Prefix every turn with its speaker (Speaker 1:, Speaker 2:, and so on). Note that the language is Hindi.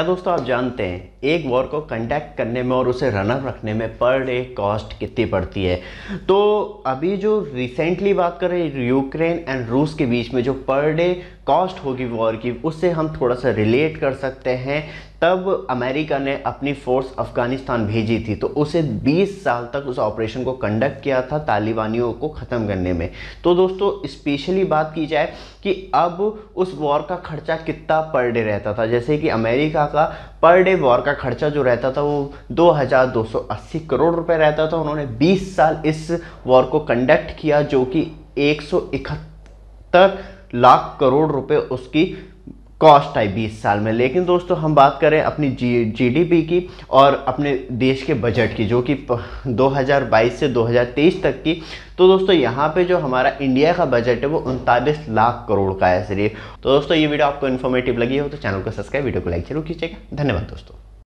Speaker 1: क्या दोस्तों आप जानते हैं एक वॉर को कंडक्ट करने में और उसे रनअप रखने में पर डे कॉस्ट कितनी पड़ती है तो अभी जो रिसेंटली बात हैं यूक्रेन एंड रूस के बीच में जो पर डे कॉस्ट होगी वॉर की उससे हम थोड़ा सा रिलेट कर सकते हैं तब अमेरिका ने अपनी फोर्स अफ़गानिस्तान भेजी थी तो उसे 20 साल तक उस ऑपरेशन को कंडक्ट किया था तालिबानियों को ख़त्म करने में तो दोस्तों स्पेशली बात की जाए कि अब उस वॉर का खर्चा कितना पर डे रहता था जैसे कि अमेरिका का पर डे वॉर का खर्चा जो रहता था वो 2280 करोड़ रुपए रहता था उन्होंने 20 साल इस वॉर को कंडक्ट किया जो कि एक लाख करोड़ रुपए उसकी कॉस्ट आई बीस साल में लेकिन दोस्तों हम बात करें अपनी जी जीडीपी की और अपने देश के बजट की जो कि 2022 से 2023 तक की तो दोस्तों यहाँ पे जो हमारा इंडिया का बजट है वो उनतालीस लाख करोड़ का है सिर्फ तो दोस्तों ये वीडियो आपको इन्फॉर्मेटिव लगी हो तो चैनल को सब्सक्राइब वीडियो को लाइक जरूर
Speaker 2: कीजिएगा धन्यवाद दोस्तों